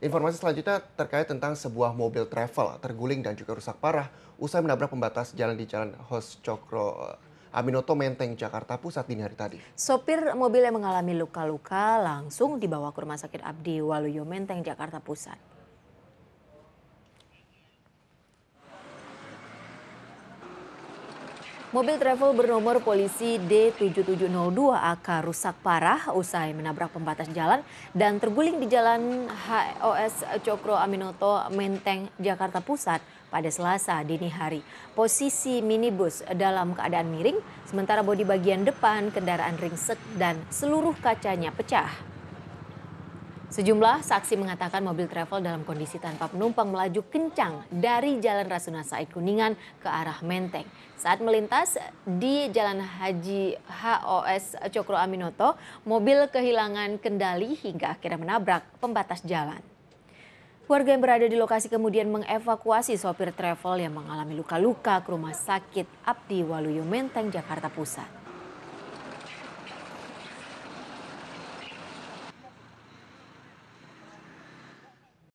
Informasi selanjutnya terkait tentang sebuah mobil travel terguling dan juga rusak parah usai menabrak pembatas jalan di Jalan Hos Cokro eh, Aminoto Menteng, Jakarta Pusat dini hari tadi. Sopir mobil yang mengalami luka-luka langsung dibawa ke Rumah Sakit Abdi Waluyo Menteng, Jakarta Pusat. Mobil travel bernomor polisi D7702 AK rusak parah usai menabrak pembatas jalan dan terguling di jalan HOS Cokro Aminoto, Menteng, Jakarta Pusat pada selasa dini hari. Posisi minibus dalam keadaan miring, sementara bodi bagian depan kendaraan ringsek dan seluruh kacanya pecah. Sejumlah saksi mengatakan mobil travel dalam kondisi tanpa penumpang melaju kencang dari Jalan Rasuna Said Kuningan ke arah Menteng. Saat melintas di Jalan Haji HOS Cokro Aminoto, mobil kehilangan kendali hingga akhirnya menabrak pembatas jalan. Warga yang berada di lokasi kemudian mengevakuasi sopir travel yang mengalami luka-luka ke rumah sakit Abdi Waluyo Menteng, Jakarta Pusat.